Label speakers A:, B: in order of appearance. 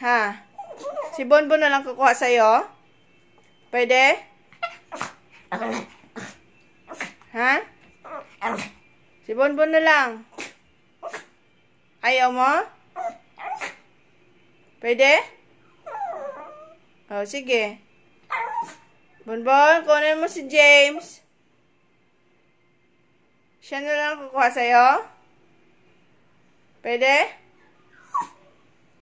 A: Ha? Si Bonbon na lang kukuha sa'yo? Pwede? Ha? Si Bonbon na lang. Ayaw mo? Pwede? Oh, sige. Bonbon, kunin mo si James. Siya na lang kukuha sa'yo? Pwede? Pwede?